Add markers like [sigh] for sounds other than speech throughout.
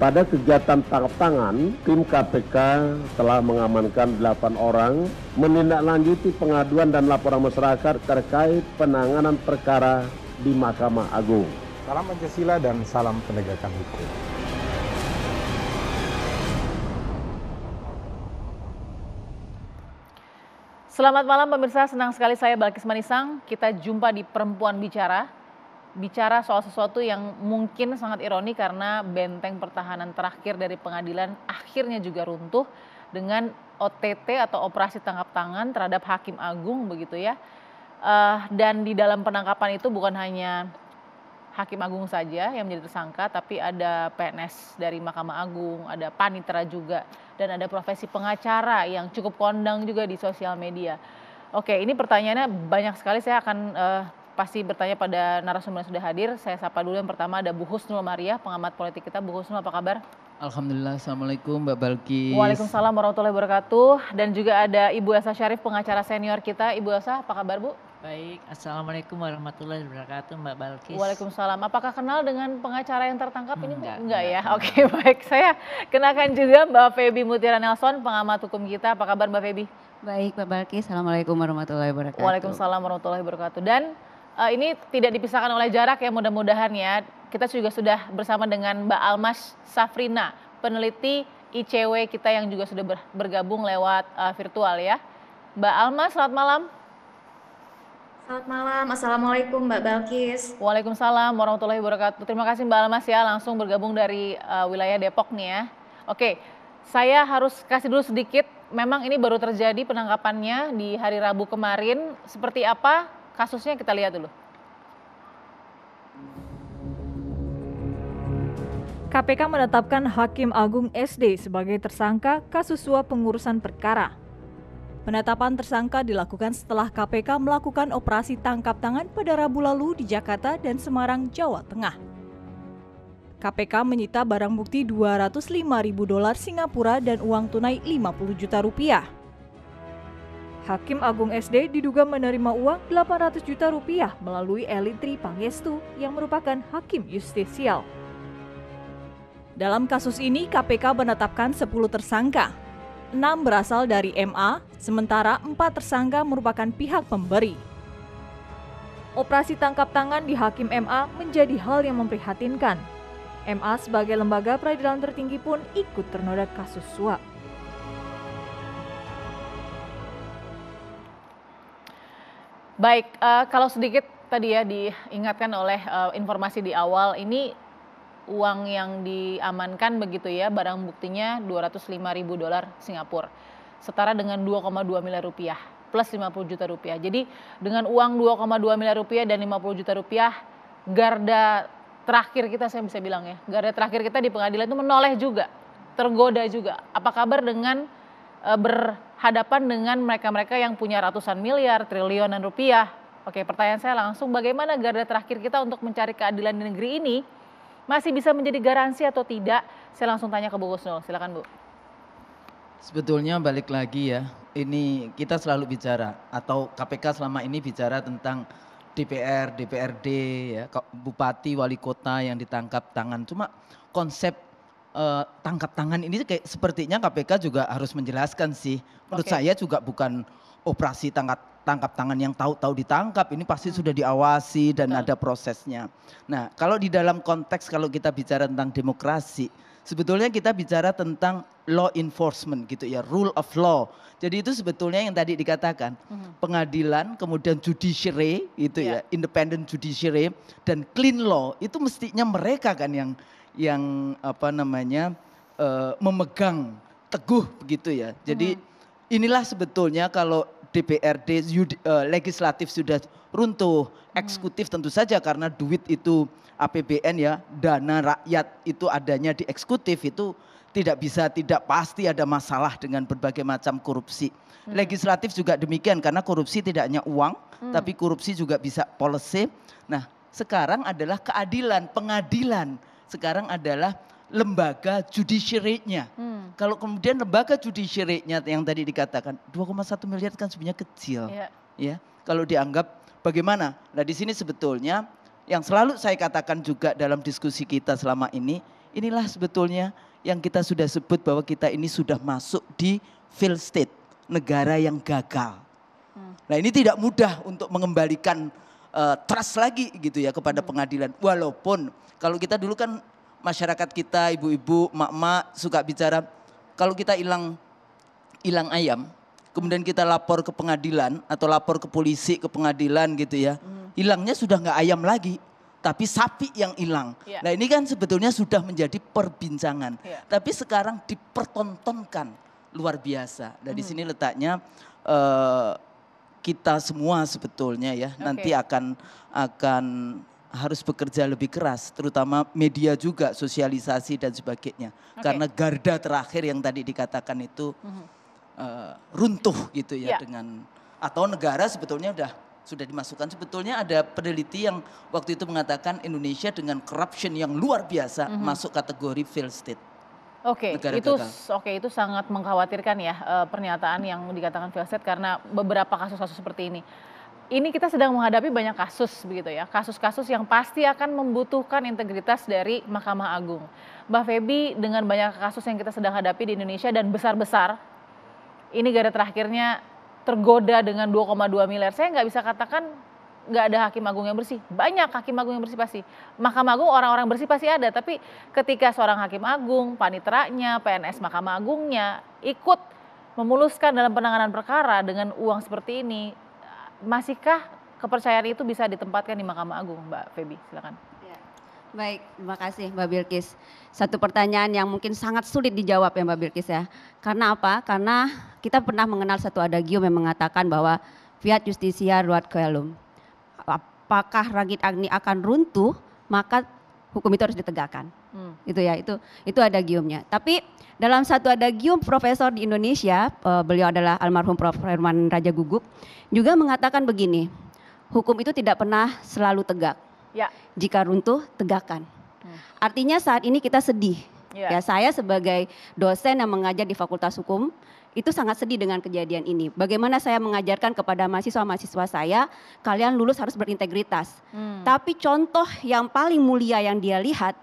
Pada kegiatan tangkap tangan, tim KPK telah mengamankan 8 orang, menindaklanjuti pengaduan dan laporan masyarakat terkait penanganan perkara di Mahkamah Agung. Salam Pancasila dan salam penegakan hukum. Selamat malam pemirsa, senang sekali saya Balkis Manisang. Kita jumpa di Perempuan Bicara bicara soal sesuatu yang mungkin sangat ironi karena benteng pertahanan terakhir dari pengadilan akhirnya juga runtuh dengan OTT atau operasi tangkap tangan terhadap hakim agung begitu ya. Uh, dan di dalam penangkapan itu bukan hanya hakim agung saja yang menjadi tersangka, tapi ada PNS dari Mahkamah Agung, ada panitera juga, dan ada profesi pengacara yang cukup kondang juga di sosial media. Oke, ini pertanyaannya banyak sekali. Saya akan uh, pasti bertanya pada narasumber yang sudah hadir. Saya sapa dulu yang pertama ada Bu Husnul Maria, pengamat politik kita. Bu Husnul apa kabar? Alhamdulillah, Assalamualaikum Mbak Balki. Waalaikumsalam warahmatullahi wabarakatuh. Dan juga ada Ibu Elsa Syarif, pengacara senior kita. Ibu Elsa, apa kabar Bu? Baik, Assalamualaikum warahmatullahi wabarakatuh Mbak Balkis. Waalaikumsalam. Apakah kenal dengan pengacara yang tertangkap ini? Enggak, enggak, ya? Enggak. Oke [laughs] baik, saya kenakan juga Mbak Feby Mutiara Nelson, pengamat hukum kita. Apa kabar Mbak Feby? Baik Mbak Balkis, Assalamualaikum warahmatullahi wabarakatuh. Waalaikumsalam warahmatullahi wabarakatuh. Dan uh, ini tidak dipisahkan oleh jarak ya mudah-mudahan ya. Kita juga sudah bersama dengan Mbak Almas Safrina, peneliti ICW kita yang juga sudah bergabung lewat uh, virtual ya. Mbak Almas, selamat malam. Selamat malam, Assalamualaikum Mbak Balkis. Waalaikumsalam warahmatullahi wabarakatuh. Terima kasih Mbak Almas ya, langsung bergabung dari uh, wilayah Depok nih ya. Oke, saya harus kasih dulu sedikit, memang ini baru terjadi penangkapannya di hari Rabu kemarin. Seperti apa kasusnya kita lihat dulu. KPK menetapkan Hakim Agung SD sebagai tersangka kasus suap pengurusan perkara. Penetapan tersangka dilakukan setelah KPK melakukan operasi tangkap tangan pada Rabu lalu di Jakarta dan Semarang, Jawa Tengah. KPK menyita barang bukti 205 ribu dolar Singapura dan uang tunai 50 juta rupiah. Hakim Agung SD diduga menerima uang 800 juta rupiah melalui Elitri Pangestu yang merupakan hakim justisial. Dalam kasus ini KPK menetapkan 10 tersangka. 6 berasal dari MA, sementara 4 tersangka merupakan pihak pemberi. Operasi tangkap tangan di Hakim MA menjadi hal yang memprihatinkan. MA sebagai lembaga peradilan tertinggi pun ikut ternoda kasus suap. Baik, uh, kalau sedikit tadi ya diingatkan oleh uh, informasi di awal ini uang yang diamankan begitu ya barang buktinya 205 ribu dolar Singapura setara dengan 2,2 miliar rupiah plus 50 juta rupiah. Jadi dengan uang 2,2 miliar rupiah dan 50 juta rupiah garda terakhir kita saya bisa bilang ya garda terakhir kita di pengadilan itu menoleh juga tergoda juga. Apa kabar dengan uh, ber hadapan dengan mereka-mereka yang punya ratusan miliar, triliunan rupiah. Oke, pertanyaan saya langsung, bagaimana garda terakhir kita untuk mencari keadilan di negeri ini? Masih bisa menjadi garansi atau tidak? Saya langsung tanya ke Bu Gusnul, silakan Bu. Sebetulnya balik lagi ya, ini kita selalu bicara atau KPK selama ini bicara tentang DPR, DPRD, ya, bupati, wali kota yang ditangkap tangan. Cuma konsep uh, tangkap tangan ini kayak sepertinya KPK juga harus menjelaskan sih. Menurut okay. saya juga bukan operasi tangkap tangkap tangan yang tahu-tahu ditangkap ini pasti hmm. sudah diawasi dan Betul. ada prosesnya. Nah, kalau di dalam konteks kalau kita bicara tentang demokrasi, sebetulnya kita bicara tentang law enforcement gitu ya, rule of law. Jadi itu sebetulnya yang tadi dikatakan, hmm. pengadilan, kemudian judiciary itu yeah. ya, iya. independent judiciary dan clean law itu mestinya mereka kan yang yang apa namanya uh, memegang teguh begitu ya. Jadi hmm. inilah sebetulnya kalau DPRD uh, eh, legislatif sudah runtuh, hmm. eksekutif tentu saja karena duit itu APBN ya, dana rakyat itu adanya di eksekutif itu tidak bisa tidak pasti ada masalah dengan berbagai macam korupsi. Hmm. Legislatif juga demikian karena korupsi tidak hanya uang, hmm. tapi korupsi juga bisa policy. Nah, sekarang adalah keadilan, pengadilan sekarang adalah lembaga judiciary-nya. Hmm. Kalau kemudian lembaga judiciary-nya yang tadi dikatakan 2,1 miliar kan sebenarnya kecil. Yeah. Ya. Kalau dianggap bagaimana? Nah, di sini sebetulnya yang selalu saya katakan juga dalam diskusi kita selama ini, inilah sebetulnya yang kita sudah sebut bahwa kita ini sudah masuk di fail state, negara yang gagal. Hmm. Nah, ini tidak mudah untuk mengembalikan uh, trust lagi gitu ya kepada hmm. pengadilan. Walaupun kalau kita dulu kan masyarakat kita ibu-ibu, mak-mak suka bicara kalau kita hilang hilang ayam, kemudian kita lapor ke pengadilan atau lapor ke polisi ke pengadilan gitu ya. Hmm. Hilangnya sudah nggak ayam lagi, tapi sapi yang hilang. Ya. Nah, ini kan sebetulnya sudah menjadi perbincangan. Ya. Tapi sekarang dipertontonkan luar biasa. dan hmm. sini letaknya uh, kita semua sebetulnya ya okay. nanti akan akan harus bekerja lebih keras, terutama media juga, sosialisasi dan sebagainya. Okay. Karena garda terakhir yang tadi dikatakan itu mm-hmm. uh, runtuh gitu ya yeah. dengan atau negara sebetulnya udah sudah dimasukkan. Sebetulnya ada peneliti yang waktu itu mengatakan Indonesia dengan corruption yang luar biasa mm-hmm. masuk kategori failed state. Oke, okay, itu oke okay, itu sangat mengkhawatirkan ya eh, pernyataan yang dikatakan Filset karena beberapa kasus-kasus seperti ini. Ini kita sedang menghadapi banyak kasus begitu ya, kasus-kasus yang pasti akan membutuhkan integritas dari Mahkamah Agung. Mbak Febi dengan banyak kasus yang kita sedang hadapi di Indonesia dan besar-besar, ini gara terakhirnya tergoda dengan 2,2 miliar. Saya nggak bisa katakan nggak ada hakim agung yang bersih. Banyak hakim agung yang bersih pasti. Mahkamah Agung orang-orang bersih pasti ada, tapi ketika seorang hakim agung, paniteranya, PNS Mahkamah Agungnya ikut memuluskan dalam penanganan perkara dengan uang seperti ini, masihkah kepercayaan itu bisa ditempatkan di Mahkamah Agung, Mbak Feby? Silakan. Ya. Baik, terima kasih Mbak Bilkis. Satu pertanyaan yang mungkin sangat sulit dijawab ya Mbak Bilkis ya. Karena apa? Karena kita pernah mengenal satu adagium yang mengatakan bahwa fiat justicia ruat coelum apakah Ragit Agni akan runtuh, maka hukum itu harus ditegakkan. Hmm. Itu ya, itu itu ada giumnya. Tapi dalam satu ada gium profesor di Indonesia, uh, beliau adalah almarhum Prof. Herman Raja Gugup, juga mengatakan begini, hukum itu tidak pernah selalu tegak. Ya. Jika runtuh, tegakkan. Hmm. Artinya saat ini kita sedih, Yeah. Ya saya sebagai dosen yang mengajar di Fakultas Hukum itu sangat sedih dengan kejadian ini. Bagaimana saya mengajarkan kepada mahasiswa-mahasiswa saya, kalian lulus harus berintegritas. Hmm. Tapi contoh yang paling mulia yang dia lihat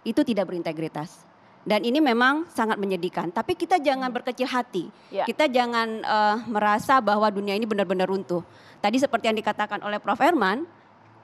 itu tidak berintegritas. Dan ini memang sangat menyedihkan. Tapi kita jangan berkecil hati. Yeah. Kita jangan uh, merasa bahwa dunia ini benar-benar runtuh. Tadi seperti yang dikatakan oleh Prof. Herman,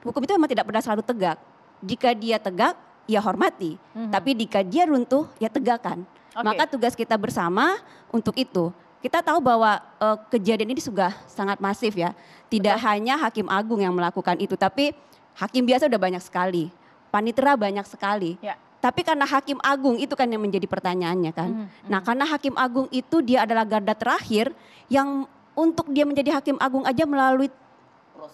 hukum itu memang tidak pernah selalu tegak. Jika dia tegak, ya hormati, mm-hmm. tapi jika dia runtuh ya tegakkan. Okay. Maka tugas kita bersama untuk itu. Kita tahu bahwa uh, kejadian ini sudah sangat masif ya. Tidak Betul. hanya hakim agung yang melakukan itu, tapi hakim biasa sudah banyak sekali, panitera banyak sekali. Ya. Tapi karena hakim agung itu kan yang menjadi pertanyaannya kan. mm hmm. Nah karena hakim agung itu dia adalah garda terakhir yang untuk dia menjadi hakim agung aja melalui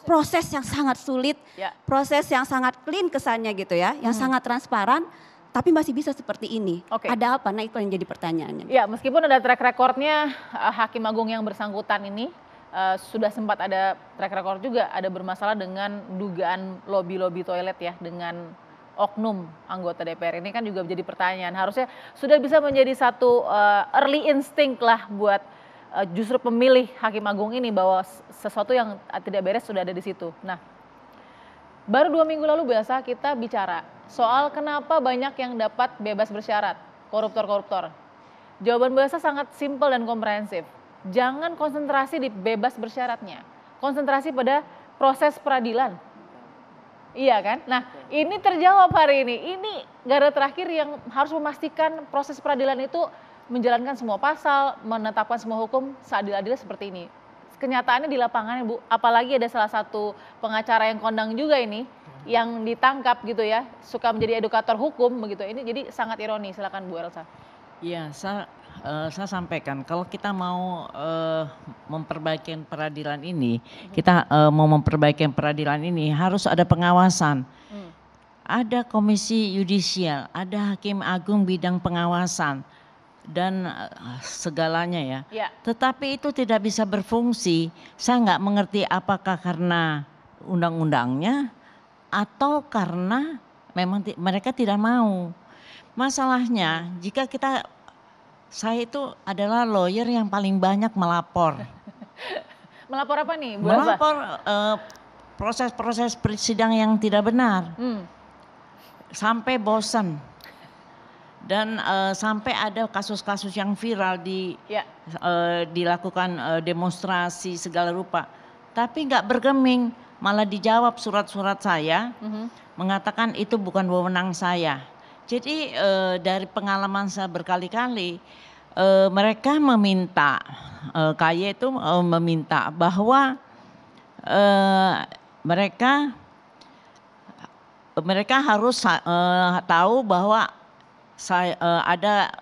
proses yang sangat sulit, ya. proses yang sangat clean kesannya gitu ya, yang hmm. sangat transparan tapi masih bisa seperti ini. Okay. Ada apa? Nah itu yang jadi pertanyaannya. Ya meskipun ada track recordnya eh, Hakim Agung yang bersangkutan ini uh, sudah sempat ada track record juga ada bermasalah dengan dugaan lobby-lobby toilet ya dengan oknum anggota DPR ini kan juga menjadi pertanyaan. Harusnya sudah bisa menjadi satu uh, early instinct lah buat Eh, justru pemilih hakim agung ini bahwa sesuatu yang tidak beres sudah ada di situ. Nah, baru dua minggu lalu biasa kita bicara soal kenapa banyak yang dapat bebas bersyarat koruptor-koruptor. Jawaban biasa sangat simpel dan komprehensif. Jangan konsentrasi di bebas bersyaratnya, konsentrasi pada proses peradilan. Iya kan? Nah, ini terjawab hari ini. Ini garda terakhir yang harus memastikan proses peradilan itu menjalankan semua pasal, menetapkan semua hukum seadil-adilnya seperti ini. Kenyataannya di lapangan, Bu, apalagi ada salah satu pengacara yang kondang juga ini yang ditangkap gitu ya, suka menjadi edukator hukum begitu. Ini jadi sangat ironi. Silakan Bu Elsa. Iya, saya uh, eh, saya sampaikan kalau kita mau uh, memperbaiki peradilan ini, hmm. kita uh, mau memperbaiki peradilan ini harus ada pengawasan. Hmm. Ada komisi yudisial, ada hakim agung bidang pengawasan dan eh, segalanya ya. ya. Tetapi itu tidak bisa berfungsi. Saya nggak mengerti apakah karena undang-undangnya atau karena memang mereka tidak mau. Masalahnya jika kita saya itu adalah lawyer yang paling banyak melapor. [laughs] melapor apa nih? Bu melapor eh, proses-proses uh, persidang yang tidak benar. Hmm. Sampai bosan dan uh, sampai ada kasus-kasus yang viral di ya. uh, dilakukan uh, demonstrasi segala rupa tapi nggak bergeming malah dijawab surat-surat saya mm -hmm. mengatakan itu bukan wewenang saya jadi uh, dari pengalaman saya berkali-kali uh, mereka meminta uh, KY itu uh, meminta bahwa uh, mereka mereka harus uh, tahu bahwa saya, uh, ada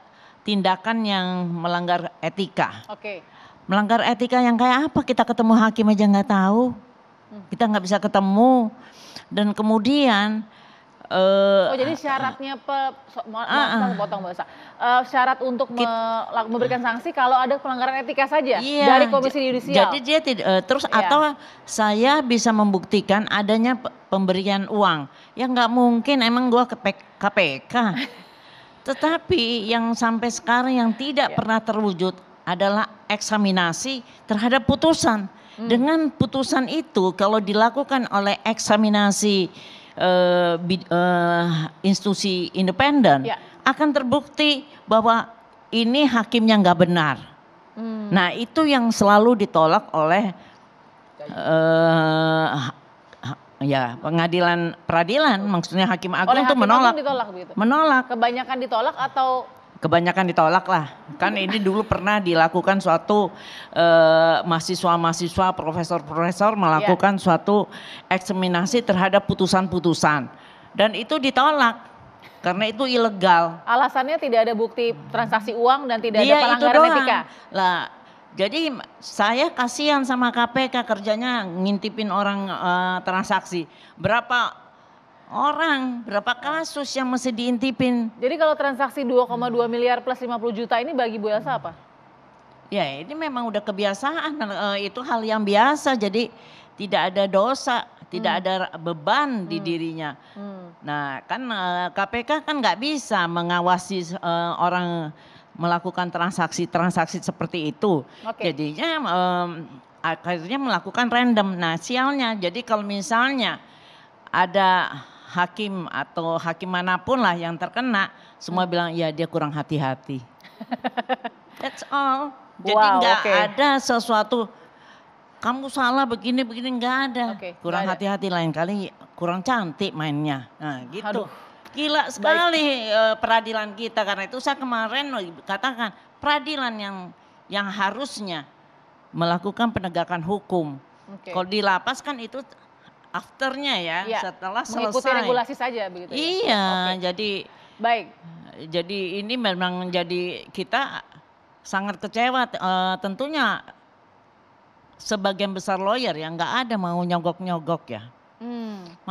tindakan yang melanggar etika. Oke. Okay. Melanggar etika yang kayak apa? Kita ketemu hakim aja nggak tahu. Hmm. Kita nggak bisa ketemu. Dan kemudian Uh, oh jadi syaratnya pe, so, ah, maaf, uh, uh, potong bahasa. Uh, syarat untuk me, kita, memberikan sanksi kalau ada pelanggaran etika saja iya, dari komisi yudisial. Jadi dia tidak uh, terus iya. atau saya bisa membuktikan adanya pemberian uang. yang nggak mungkin emang gua ke KPK. [laughs] Tetapi yang sampai sekarang yang tidak ya. pernah terwujud adalah eksaminasi terhadap putusan. Hmm. Dengan putusan itu kalau dilakukan oleh eksaminasi uh, uh, institusi independen ya. akan terbukti bahwa ini hakimnya nggak benar. Hmm. Nah itu yang selalu ditolak oleh uh, Ya, pengadilan peradilan maksudnya hakim agung Oleh itu hakim menolak. Agung ditolak gitu. Menolak. Kebanyakan ditolak atau kebanyakan ditolak lah. Kan ini dulu pernah dilakukan suatu eh, mahasiswa-mahasiswa, profesor-profesor melakukan ya. suatu eksaminasi terhadap putusan-putusan dan itu ditolak karena itu ilegal. Alasannya tidak ada bukti transaksi uang dan tidak ada pelanggaran etika. Lah, jadi saya kasihan sama KPK kerjanya ngintipin orang uh, transaksi. Berapa orang, berapa kasus yang mesti diintipin? Jadi kalau transaksi 2,2 miliar plus 50 juta ini bagi Bu Elsa apa? Ya ini memang udah kebiasaan, uh, itu hal yang biasa. Jadi tidak ada dosa, tidak hmm. ada beban hmm. di dirinya. Hmm. Nah kan uh, eh, KPK kan nggak bisa mengawasi uh, orang melakukan transaksi-transaksi seperti itu. Okay. Jadinya um, akhirnya melakukan random. Nah sialnya, jadi kalau misalnya ada hakim atau hakim manapun lah yang terkena, semua hmm. bilang ya dia kurang hati-hati. [laughs] That's all. Jadi nggak gak okay. ada sesuatu kamu salah begini begini nggak ada. Okay, kurang hati-hati lain kali kurang cantik mainnya. Nah gitu. Aduh. Gila sekali Baik. Eh, peradilan kita karena itu saya kemarin katakan peradilan yang yang harusnya melakukan penegakan hukum. Okay. Kalau di lapas kan itu afternya ya, ya setelah selesai. Mengikuti regulasi saja begitu. Ya? Iya, ya? okay. jadi baik. Jadi ini memang jadi kita sangat kecewa e, tentunya sebagian besar lawyer yang nggak ada mau nyogok-nyogok ya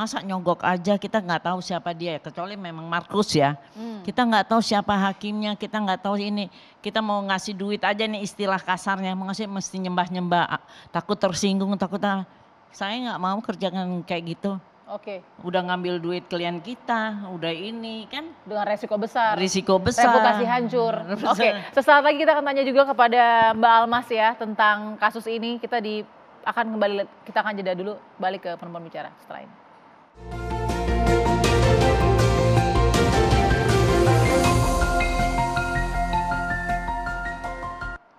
masa nyogok aja kita nggak tahu siapa dia ya, kecuali memang Markus ya hmm. kita nggak tahu siapa hakimnya kita nggak tahu ini kita mau ngasih duit aja nih istilah kasarnya mau ngasih mesti nyembah nyembah takut tersinggung takut ah. saya nggak mau kerjakan kayak gitu Oke. Okay. Udah ngambil duit klien kita, udah ini kan. Dengan resiko besar. Risiko besar. Reputasi hancur. [laughs] Oke. Okay. Sesaat lagi kita akan tanya juga kepada Mbak Almas ya tentang kasus ini. Kita di akan kembali kita akan jeda dulu balik ke penemuan bicara setelah ini.